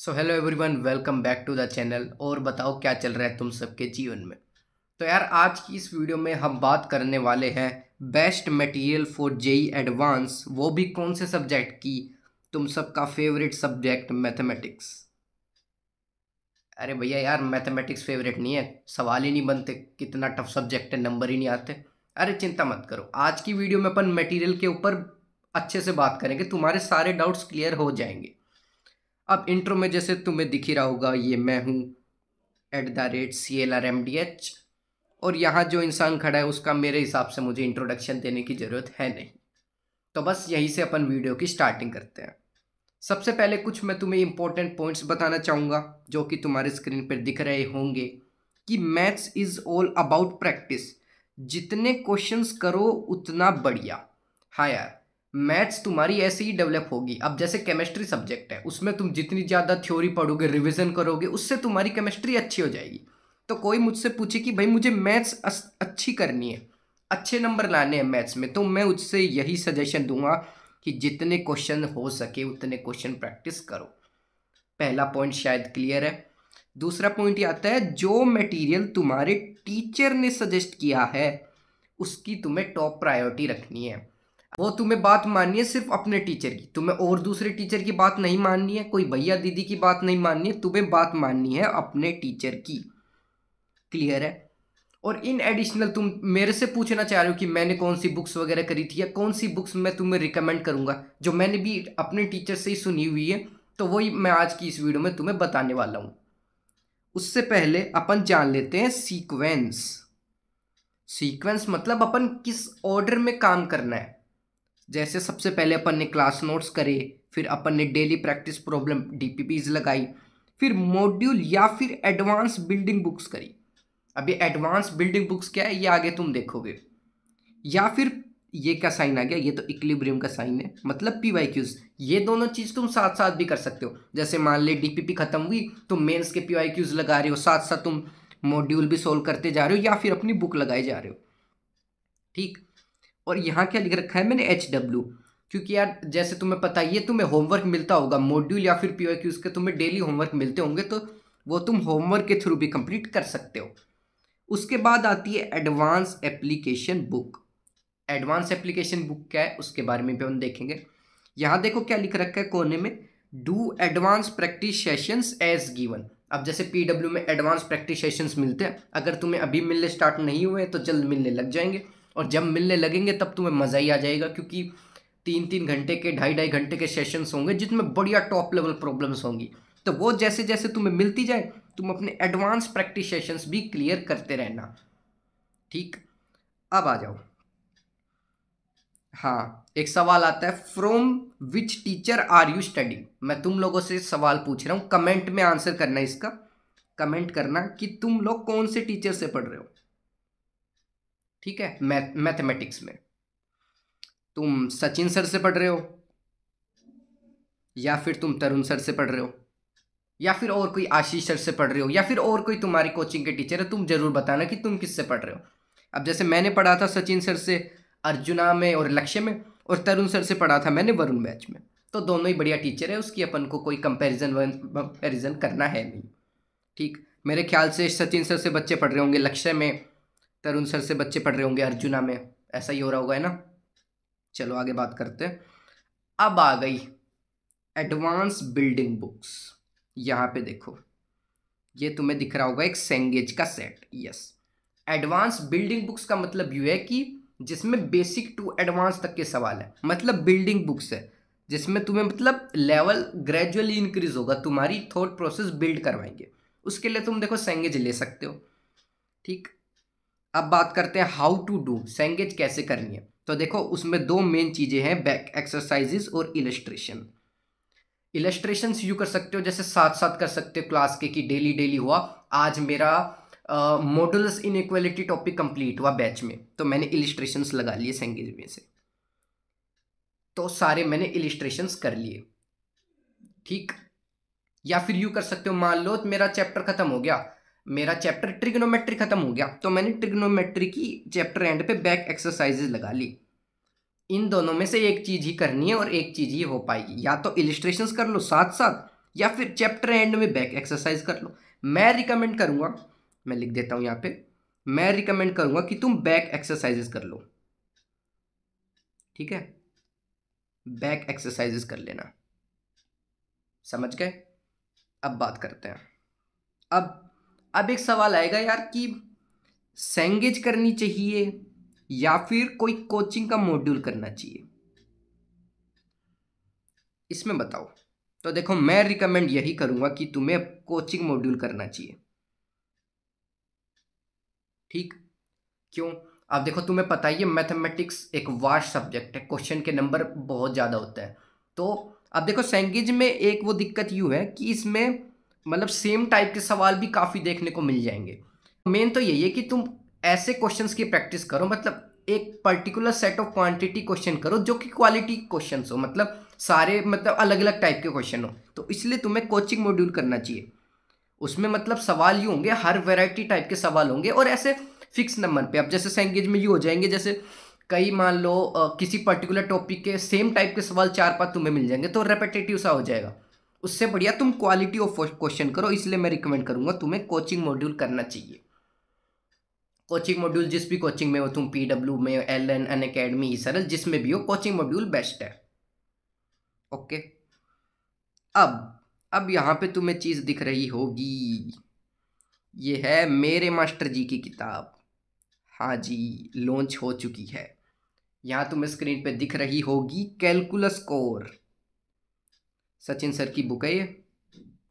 so hello everyone welcome back to the channel और बताओ क्या चल रहा है तुम सबके जीवन में तो यार आज की इस वीडियो में हम बात करने वाले हैं best material for JEE advance वो भी कौन से सब्जेक्ट की तुम सबका फेवरेट सब्जेक्ट मैथमेटिक्स अरे भैया यार मैथमेटिक्स फेवरेट नहीं है सवाल ही नहीं बनते कितना टफ सब्जेक्ट है नंबर ही नहीं आते अरे चिंता मत करो आज की वीडियो में अपन मटेरियल के ऊपर अच्छे से बात करेंगे तुम्हारे सारे डाउट्स क्लियर हो जाएंगे अब इंट्रो में जैसे तुम्हें दिख ही रहा होगा ये मैं हूँ at the rate C L R M D H और यहाँ जो इंसान खड़ा है उसका मेरे हिसाब से मुझे इंट्रोडक्शन देने की ज़रूरत है नहीं तो बस यहीं से अपन वीडियो की स्टार्टिंग करते हैं सबसे पहले कुछ मैं तुम्हें इम्पोर्टेंट पॉइंट्स बताना चाहूँगा जो कि तुम्हारे स्क्रीन पर दिख रहे होंगे कि maths is all about practice जितने क्वेश्चंस करो उतना बढ़िया हाँ यार मैथ्स तुम्हारी ऐसे ही डेवलप होगी अब जैसे केमिस्ट्री सब्जेक्ट है उसमें तुम जितनी ज़्यादा थ्योरी पढ़ोगे रिविजन करोगे उससे तुम्हारी केमिस्ट्री अच्छी हो जाएगी तो कोई मुझसे पूछे कि भाई मुझे मैथ्स अच्छी करनी है अच्छे नंबर लाने हैं मैथ्स में तो मैं उससे यही सजेशन दूंगा कि जितने क्वेश्चन हो सके उतने क्वेश्चन प्रैक्टिस करो पहला पॉइंट शायद क्लियर है दूसरा पॉइंट ये आता है जो मटेरियल तुम्हारे टीचर ने सजेस्ट किया है उसकी तुम्हें टॉप प्रायोरिटी रखनी है वो तुम्हें बात माननी है सिर्फ अपने टीचर की तुम्हें और दूसरे टीचर की बात नहीं माननी है कोई भैया दीदी की बात नहीं माननी है तुम्हें बात माननी है अपने टीचर की क्लियर है और इन एडिशनल तुम मेरे से पूछना चाह रहे हो कि मैंने कौन सी बुक्स वगैरह करी थी या कौन सी बुक्स मैं तुम्हें रिकमेंड करूँगा जो मैंने भी अपने टीचर से ही सुनी हुई है तो वही मैं आज की इस वीडियो में तुम्हें बताने वाला हूँ उससे पहले अपन जान लेते हैं सीक्वेंस सीक्वेंस मतलब अपन किस ऑर्डर में काम करना है जैसे सबसे पहले अपन ने क्लास नोट्स करे फिर अपन ने डेली प्रैक्टिस प्रॉब्लम डीपीपीज लगाई फिर मॉड्यूल या फिर एडवांस बिल्डिंग बुक्स करी अभी एडवांस बिल्डिंग बुक्स क्या है ये आगे तुम देखोगे या फिर ये क्या साइन आ गया ये तो इक्लिब्रियम का साइन है मतलब पी वाई क्यूज ये दोनों चीज़ तुम साथ साथ भी कर सकते हो जैसे मान ले डीपीपी खत्म हुई तो मेंस के पी वाई क्यूज लगा रहे हो साथ साथ तुम मॉड्यूल भी सोल्व करते जा रहे हो या फिर अपनी बुक लगाए जा रहे हो ठीक और यहाँ क्या लिख रखा है मैंने एच डब्ल्यू क्योंकि यार जैसे तुम्हें पता ये तुम्हें होमवर्क मिलता होगा मॉड्यूल या फिर पी ओ क्यूज के तुम्हें डेली होमवर्क मिलते होंगे तो वो तुम होमवर्क के थ्रू भी कंप्लीट कर सकते हो उसके बाद आती है advance application book advance application book क्या है उसके बारे में भी हम देखेंगे यहाँ देखो क्या लिख रखा है कोने में do advance practice sessions as given अब जैसे पी में एडवांस प्रैक्टिस सेशंस मिलते हैं अगर तुम्हें अभी मिलने स्टार्ट नहीं हुए तो जल्द मिलने लग जाएंगे और जब मिलने लगेंगे तब तुम्हें मज़ा ही आ जाएगा क्योंकि तीन तीन घंटे के ढाई ढाई घंटे के सेशंस होंगे जिसमें बढ़िया टॉप लेवल प्रॉब्लम्स होंगी तो वो जैसे जैसे तुम्हें मिलती जाए तुम अपने एडवांस प्रैक्टिस सेशंस भी क्लियर करते रहना ठीक अब आ जाओ हाँ एक सवाल आता है from which teacher are you study मैं तुम लोगों से सवाल पूछ रहा हूँ कमेंट में आंसर करना इसका कमेंट करना कि तुम लोग कौन से टीचर से पढ़ रहे हो ठीक है मैथ मैथमेटिक्स में तुम सचिन सर से पढ़ रहे हो या फिर तुम तरुण सर से पढ़ रहे हो या फिर और कोई आशीष सर से पढ़ रहे हो या फिर और कोई तुम्हारी कोचिंग के टीचर है तुम जरूर बताना कि तुम किससे पढ़ रहे हो अब जैसे मैंने पढ़ा था सचिन सर से अर्जुना में और लक्ष्य में और तरुण सर से पढ़ा था मैंने वरुण बैच में तो दोनों ही बढ़िया टीचर है उसकी अपन को कोई कंपेरिजन कंपेरिजन करना है नहीं ठीक मेरे ख्याल से सचिन सर से बच्चे पढ़ रहे होंगे लक्ष्य में तरुण सर से बच्चे पढ़ रहे होंगे अर्जुना में ऐसा ही हो रहा होगा है ना चलो आगे बात करते हैं अब आ गई एडवांस बिल्डिंग बुक्स यहाँ पे देखो ये तुम्हें दिख रहा होगा एक सेंगेज का set yes advance building books का मतलब यू है कि जिसमें बेसिक टू एडवांस तक के सवाल है मतलब बिल्डिंग बुक्स है जिसमें तुम्हें मतलब लेवल ग्रेजुअली इंक्रीज होगा तुम्हारी थॉट प्रोसेस बिल्ड करवाएंगे उसके लिए तुम देखो सेंगेज ले सकते हो ठीक अब बात करते हैं हाउ टू डू सेंगेज कैसे करनी है तो देखो उसमें दो मेन चीज़ें हैं बैक एक्सरसाइजेस और इलस्ट्रेशन इलस्ट्रेशन यू कर सकते हो जैसे साथ साथ कर सकते हो क्लास के कि डेली डेली हुआ आज मेरा models inequality topic complete हुआ बैच में तो मैंने इलिस्ट्रेशंस लगा लिए सेंगेज में से तो सारे मैंने इलिस्ट्रेशंस कर लिए ठीक या फिर यू कर सकते हो मान लो मेरा चैप्टर खत्म हो गया मेरा चैप्टर ट्रिग्नोमेट्री खत्म हो गया तो मैंने ट्रिग्नोमेट्री की चैप्टर एंड पे बैक एक्सरसाइजेज लगा ली इन दोनों में से एक चीज़ ही करनी है और एक चीज़ ही हो पाएगी या तो इलिस्ट्रेशन कर लो साथ साथ या फिर चैप्टर एंड में बैक एक्सरसाइज कर लो मैं रिकमेंड करूँगा मैं लिख देता हूँ यहाँ पे मैं रिकमेंड करूँगा कि तुम बैक एक्सरसाइजेस कर लो ठीक है बैक एक्सरसाइजेस कर लेना समझ गए अब बात करते हैं अब अब एक सवाल आएगा यार कि सेंगेज करनी चाहिए या फिर कोई कोचिंग का मॉड्यूल करना चाहिए इसमें बताओ तो देखो मैं रिकमेंड यही करूंगा कि तुम्हें कोचिंग मॉड्यूल करना चाहिए ठीक क्यों अब देखो तुम्हें पता ही है मैथमेटिक्स एक वार्ड सब्जेक्ट है क्वेश्चन के नंबर बहुत ज़्यादा होता है तो अब देखो सैंगेज में एक वो दिक्कत यू है कि इसमें मतलब सेम टाइप के सवाल भी काफ़ी देखने को मिल जाएंगे मेन तो यही है कि तुम ऐसे क्वेश्चन की प्रैक्टिस करो मतलब एक particular set of quantity question करो जो कि क्वालिटी क्वेश्चन हो मतलब सारे मतलब अलग अलग टाइप के क्वेश्चन हो तो इसलिए तुम्हें कोचिंग मॉड्यूल करना चाहिए उसमें मतलब सवाल ये होंगे हर वेराइटी टाइप के सवाल होंगे और ऐसे फिक्स नंबर पे अब जैसे सेंगेज में ये हो जाएंगे जैसे कई मान लो किसी पर्टिकुलर टॉपिक के सेम टाइप के सवाल चार पाँच तुम्हें मिल जाएंगे तो रेपिटेटिव सा हो जाएगा उससे बढ़िया तुम क्वालिटी ऑफ क्वेश्चन करो इसलिए मैं रिकमेंड करूँगा तुम्हें कोचिंग मॉड्यूल करना चाहिए कोचिंग मॉड्यूल जिस भी कोचिंग में हो तुम पी डब्ल्यू में Allen academy sir जिसमें भी हो कोचिंग मॉड्यूल बेस्ट है ओके अब अब यहाँ पे तुम्हें चीज़ दिख रही होगी ये है मेरे मास्टर जी की किताब हाँ जी लॉन्च हो चुकी है यहाँ तुम्हें स्क्रीन पे दिख रही होगी कैलकुलस कोर सचिन सर की बुक है ये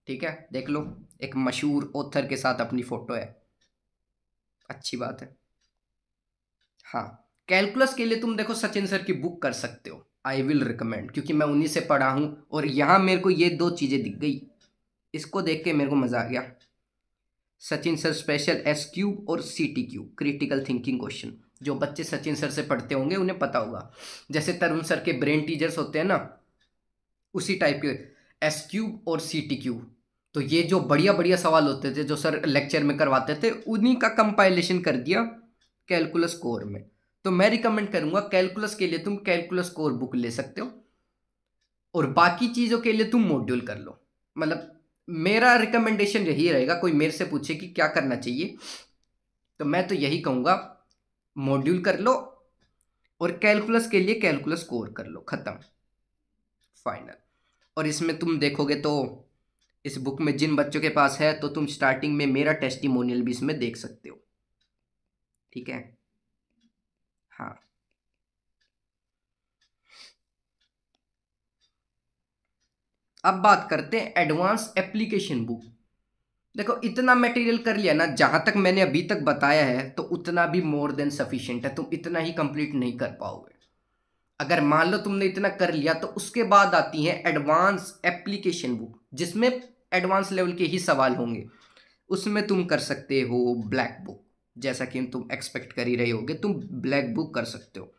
ठीक है देख लो एक मशहूर ऑथर के साथ अपनी फ़ोटो है अच्छी बात है हाँ कैलकुलस के लिए तुम देखो सचिन सर की बुक कर सकते हो आई विल रिकमेंड क्योंकि मैं उन्हीं से पढ़ा हूँ और यहाँ मेरे को ये दो चीज़ें दिख गई इसको देख के मेरे को मज़ा आ गया Sachin sir special S cube और C T cube critical thinking question जो बच्चे सचिन सर से पढ़ते होंगे उन्हें पता होगा जैसे तरुण सर के ब्रेन टीजर्स होते हैं ना उसी टाइप के एस क्यूब और सी टी क्यूब तो ये जो बढ़िया बढ़िया सवाल होते थे जो सर लेक्चर में करवाते थे उन्हीं का कंपाइलेशन कर दिया कैलकुलस कोर में तो मैं रिकमेंड करूँगा कैलकुलस के लिए तुम कैलकुलस कोर बुक ले सकते हो और बाकी चीज़ों के लिए तुम मॉड्यूल कर लो मतलब मेरा रिकमेंडेशन यही रहेगा कोई मेरे से पूछे कि क्या करना चाहिए तो मैं तो यही कहूँगा मॉड्यूल कर लो और कैलकुलस के लिए कैलकुलस कोर कर लो ख़त्म फाइनल और इसमें तुम देखोगे तो इस बुक में जिन बच्चों के पास है तो तुम स्टार्टिंग में मेरा टेस्टिमोनियल भी इसमें देख सकते हो ठीक है हाँ अब बात करते हैं एडवांस एप्लीकेशन बुक देखो इतना मटेरियल कर लिया ना जहां तक मैंने अभी तक बताया है तो उतना भी मोर देन सफिशियंट है तुम इतना ही कंप्लीट नहीं कर पाओगे अगर मान लो तुमने इतना कर लिया तो उसके बाद आती है एडवांस एप्लीकेशन बुक जिसमें एडवांस लेवल के ही सवाल होंगे उसमें तुम कर सकते हो ब्लैक बुक जैसा कि तुम एक्सपेक्ट कर ही रहे होगे तुम ब्लैक बुक कर सकते हो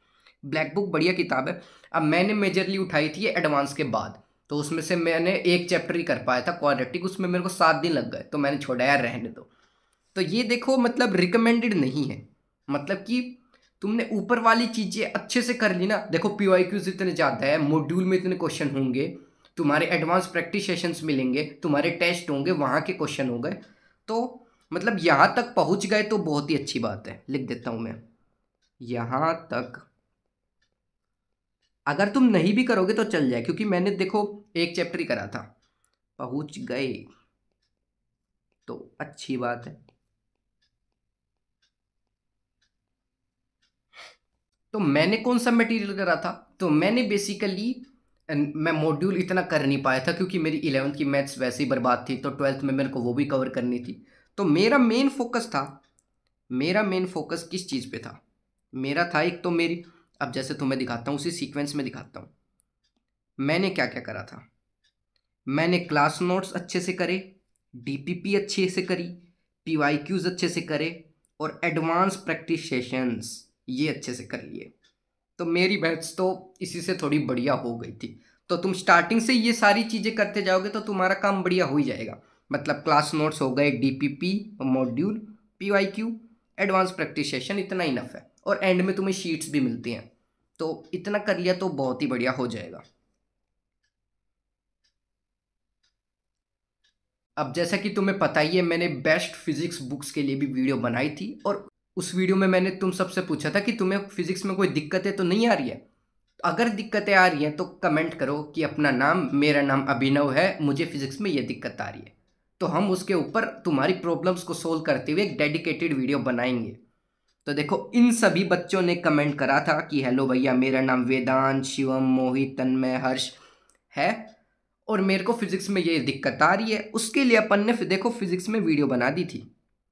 ब्लैक बुक बढ़िया किताब है अब मैंने मेजरली उठाई थी एडवांस के बाद तो उसमें से मैंने एक चैप्टर ही कर पाया था क्वालिटी उसमें मेरे को सात दिन लग गए तो मैंने छोड़ा यार रहने दो तो ये देखो मतलब रिकमेंडेड नहीं है मतलब कि तुमने ऊपर वाली चीज़ें अच्छे से कर ली ना देखो पी वाई क्यूज इतने ज़्यादा है मॉड्यूल में इतने क्वेश्चन होंगे तुम्हारे एडवांस प्रैक्टिस सेशंस मिलेंगे तुम्हारे टेस्ट होंगे वहाँ के क्वेश्चन हो गए तो मतलब यहाँ तक पहुँच गए तो बहुत ही अच्छी बात है लिख देता हूँ मैं यहाँ तक अगर तुम नहीं भी करोगे तो चल जाए क्योंकि मैंने देखो एक चैप्टर ही करा था पहुँच गए तो अच्छी बात है तो मैंने कौन सा मटेरियल करा था तो मैंने बेसिकली मैं मॉड्यूल इतना कर नहीं पाया था क्योंकि मेरी इलेवंथ की मैथ्स वैसे ही बर्बाद थी तो ट्वेल्थ में मेरे को वो भी कवर करनी थी तो मेरा मेन फोकस था मेरा मेन फोकस किस चीज़ पे था मेरा था एक तो मेरी अब जैसे तो मैं दिखाता हूँ उसी सीक्वेंस में दिखाता हूँ मैंने क्या क्या करा था मैंने क्लास नोट्स अच्छे से करे डीपीपी अच्छे से करी पीवाईक्यूज अच्छे से करे और एडवांस प्रैक्टिस सेशंस ये अच्छे से कर लिए तो मेरी बैट्स तो इसी से थोड़ी बढ़िया हो गई थी तो तुम स्टार्टिंग से ये सारी चीज़ें करते जाओगे तो तुम्हारा काम बढ़िया हो ही जाएगा मतलब क्लास नोट्स हो गए D P P module P Y Q advance practice session इतना इनफ है और एंड में तुम्हें शीट्स भी मिलती हैं तो इतना कर लिया तो बहुत ही बढ़िया हो जाएगा अब जैसा कि तुम्हें पता ही है मैंने बेस्ट फिजिक्स बुक्स के लिए भी वीडियो बनाई थी और उस वीडियो में मैंने तुम सबसे पूछा था कि तुम्हें फिजिक्स में कोई दिक्कतें तो नहीं आ रही है अगर दिक्कतें आ रही हैं तो कमेंट करो कि अपना नाम मेरा नाम अभिनव है मुझे फिजिक्स में ये दिक्कत आ रही है तो हम उसके ऊपर तुम्हारी प्रॉब्लम्स को सोल्व करते हुए एक डेडिकेटेड वीडियो बनाएंगे तो देखो इन सभी बच्चों ने कमेंट करा था कि हेलो भैया मेरा नाम वेदांत शिवम मोहित तन्मय हर्ष है और मेरे को फिज़िक्स में ये दिक्कत आ रही है उसके लिए अपन ने देखो फिज़िक्स में वीडियो बना दी थी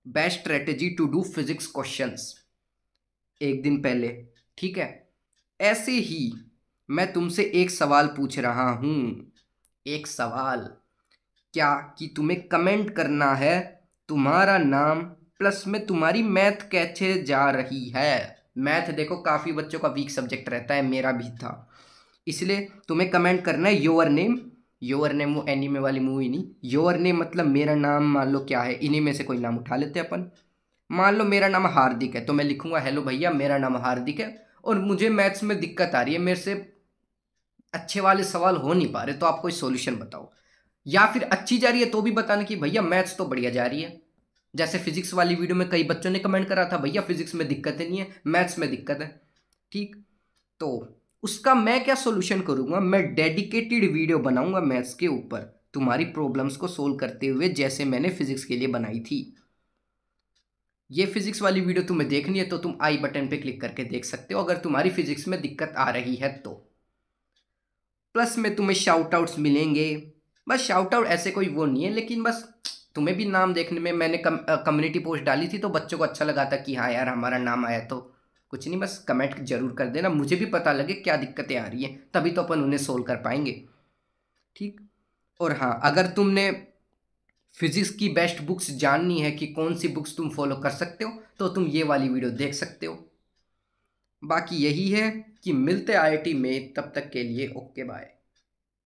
best strategy to do physics question एक दिन पहले ठीक है ऐसे ही मैं तुमसे एक सवाल पूछ रहा हूँ एक सवाल क्या कि तुम्हें कमेंट करना है तुम्हारा नाम प्लस में तुम्हारी मैथ कैसे जा रही है मैथ देखो काफ़ी बच्चों का वीक सब्जेक्ट रहता है मेरा भी था इसलिए तुम्हें कमेंट करना है योर नेम योर नेम वो एनीमे वाली मूवी नहीं योर नेम मतलब मेरा नाम मान लो क्या है इन्हीं में से कोई नाम उठा लेते हैं अपन मान लो मेरा नाम हार्दिक है तो मैं लिखूंगा हेलो भैया मेरा नाम हार्दिक है और मुझे मैथ्स में दिक्कत आ रही है मेरे से अच्छे वाले सवाल हो नहीं पा रहे तो आप कोई सोल्यूशन बताओ या फिर अच्छी जा रही है तो भी बताना कि भैया मैथ्स तो बढ़िया जा रही है जैसे फिजिक्स वाली वीडियो में कई बच्चों ने कमेंट करा था भैया फिजिक्स में दिक्कत नहीं है मैथ्स में दिक्कत है ठीक तो उसका मैं क्या सोल्यूशन करूंगा मैं डेडिकेटेड वीडियो बनाऊंगा मैथ्स के ऊपर तुम्हारी प्रॉब्लम्स को सोल्व करते हुए जैसे मैंने फिजिक्स के लिए बनाई थी ये फिजिक्स वाली वीडियो तुम्हें देखनी है तो तुम आई बटन पे क्लिक करके देख सकते हो अगर तुम्हारी फिजिक्स में दिक्कत आ रही है तो प्लस में तुम्हें शाउट आउट्स मिलेंगे बस शाउट आउट ऐसे कोई वो नहीं है लेकिन बस तुम्हें भी नाम देखने में मैंने कम, कम्युनिटी पोस्ट डाली थी तो बच्चों को अच्छा लगा था कि हाँ यार हमारा नाम आया तो कुछ नहीं बस कमेंट जरूर कर देना मुझे भी पता लगे क्या दिक्कतें आ रही हैं तभी तो अपन उन्हें सोल्व कर पाएंगे ठीक और हाँ अगर तुमने फिजिक्स की बेस्ट बुक्स जाननी है कि कौन सी बुक्स तुम फॉलो कर सकते हो तो तुम ये वाली वीडियो देख सकते हो बाकी यही है कि मिलते टी में तब तक के लिए ओके बाय